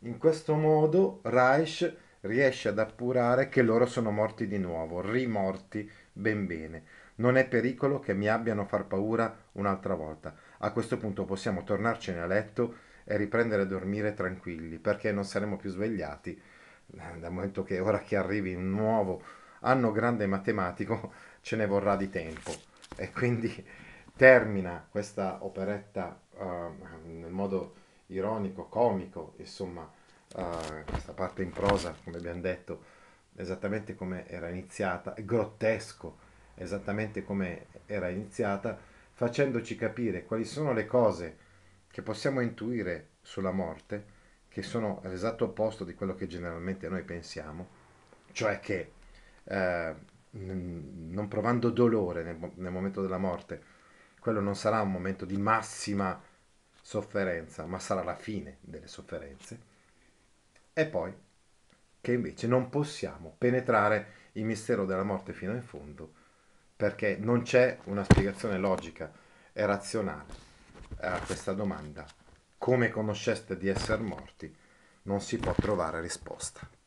in questo modo Reich riesce ad appurare che loro sono morti di nuovo, rimorti ben bene. Non è pericolo che mi abbiano far paura un'altra volta. A questo punto possiamo tornarcene a letto e riprendere a dormire tranquilli, perché non saremo più svegliati eh, dal momento che ora che arrivi un nuovo anno grande matematico ce ne vorrà di tempo. E quindi termina questa operetta uh, nel modo ironico, comico, insomma, uh, questa parte in prosa, come abbiamo detto, esattamente come era iniziata, grottesco, esattamente come era iniziata, facendoci capire quali sono le cose che possiamo intuire sulla morte, che sono l'esatto opposto di quello che generalmente noi pensiamo, cioè che uh, non provando dolore nel, nel momento della morte, quello non sarà un momento di massima sofferenza, ma sarà la fine delle sofferenze, e poi che invece non possiamo penetrare il mistero della morte fino in fondo, perché non c'è una spiegazione logica e razionale a questa domanda, come conosceste di essere morti, non si può trovare risposta.